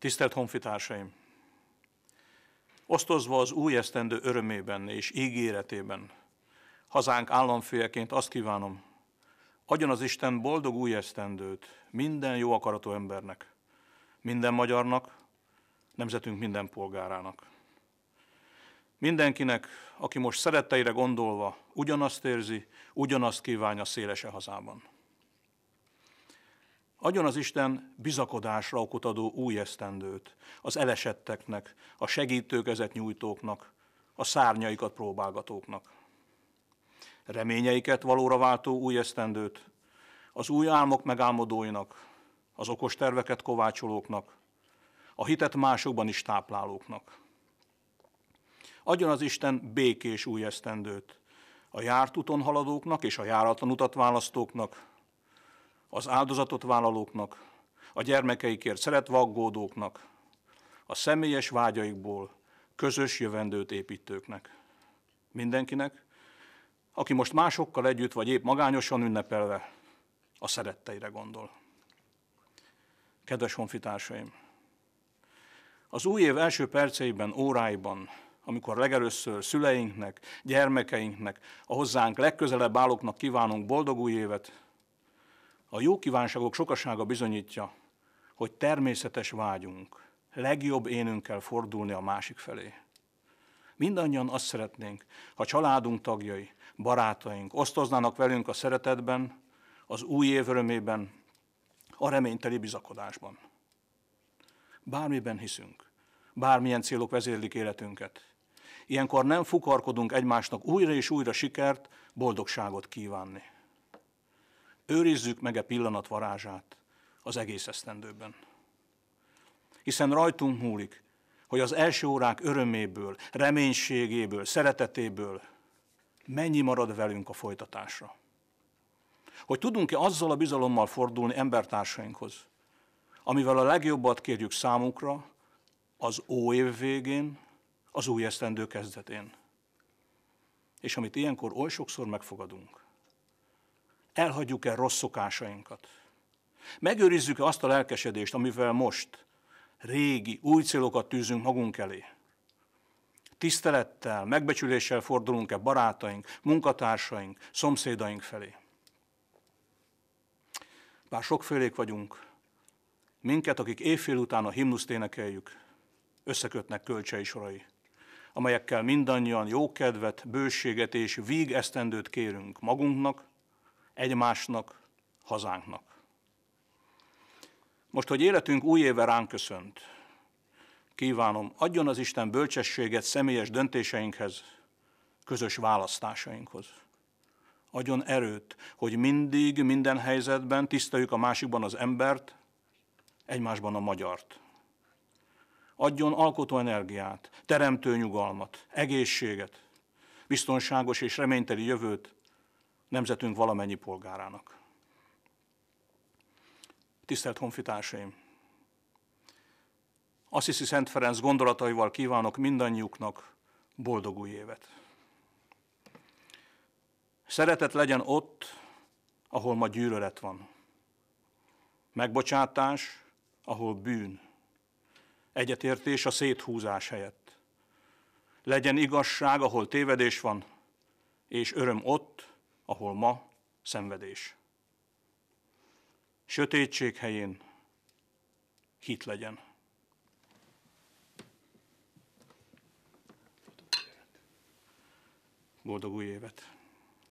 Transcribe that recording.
Tisztelt honfitársaim! Osztozva az új esztendő örömében és ígéretében, hazánk államfőjeként azt kívánom, adjon az Isten boldog új esztendőt minden jó akaratú embernek, minden magyarnak, nemzetünk minden polgárának. Mindenkinek, aki most szeretteire gondolva ugyanazt érzi, ugyanazt kívánja szélese hazában. Adjon az Isten bizakodásra adó új esztendőt, az elesetteknek, a segítőkezet nyújtóknak, a szárnyaikat próbálgatóknak. Reményeiket valóra váltó új esztendőt, az új álmok megálmodóinak, az okos terveket kovácsolóknak, a hitet másokban is táplálóknak. Adjon az Isten békés új esztendőt, a járt úton haladóknak és a járatlan utat választóknak, az áldozatot vállalóknak, a gyermekeikért szeretve aggódóknak, a személyes vágyaikból közös jövendőt építőknek. Mindenkinek, aki most másokkal együtt vagy épp magányosan ünnepelve a szeretteire gondol. Kedves honfitársaim! Az új év első perceiben, óráiban, amikor legelőször szüleinknek, gyermekeinknek, a hozzánk legközelebb állóknak kívánunk boldog új évet, a jó kívánságok sokasága bizonyítja, hogy természetes vágyunk, legjobb énünkkel fordulni a másik felé. Mindannyian azt szeretnénk, ha családunk tagjai, barátaink osztoznának velünk a szeretetben, az új év örömében, a reményteli bizakodásban. Bármiben hiszünk, bármilyen célok vezérlik életünket. Ilyenkor nem fukarkodunk egymásnak újra és újra sikert, boldogságot kívánni. Őrizzük meg a e pillanat varázsát az egész esztendőben. Hiszen rajtunk múlik, hogy az első órák öröméből, reménységéből, szeretetéből mennyi marad velünk a folytatásra. Hogy tudunk-e azzal a bizalommal fordulni embertársainkhoz, amivel a legjobbat kérjük számukra az év végén, az új esztendő kezdetén. És amit ilyenkor oly sokszor megfogadunk – Elhagyjuk-e rossz szokásainkat? megőrizzük -e azt a lelkesedést, amivel most régi, új célokat tűzünk magunk elé? Tisztelettel, megbecsüléssel fordulunk-e barátaink, munkatársaink, szomszédaink felé? Bár sokfélék vagyunk, minket, akik évfél után a himnuszt énekeljük, összekötnek kölcsei sorai, amelyekkel mindannyian jókedvet, bőséget és víg esztendőt kérünk magunknak, egymásnak, hazánknak. Most, hogy életünk új éve ránk köszönt, kívánom, adjon az Isten bölcsességet személyes döntéseinkhez, közös választásainkhoz. Adjon erőt, hogy mindig, minden helyzetben tiszteljük a másikban az embert, egymásban a magyart. Adjon alkotó energiát, teremtő nyugalmat, egészséget, biztonságos és reményteli jövőt nemzetünk valamennyi polgárának. Tisztelt honfitársaim! Assisi Szent Ferenc gondolataival kívánok mindannyiuknak boldog új évet. Szeretet legyen ott, ahol ma gyűlölet van. Megbocsátás, ahol bűn. Egyetértés a széthúzás helyett. Legyen igazság, ahol tévedés van, és öröm ott, ahol ma szenvedés. Sötétség helyén hit legyen. Boldog új évet!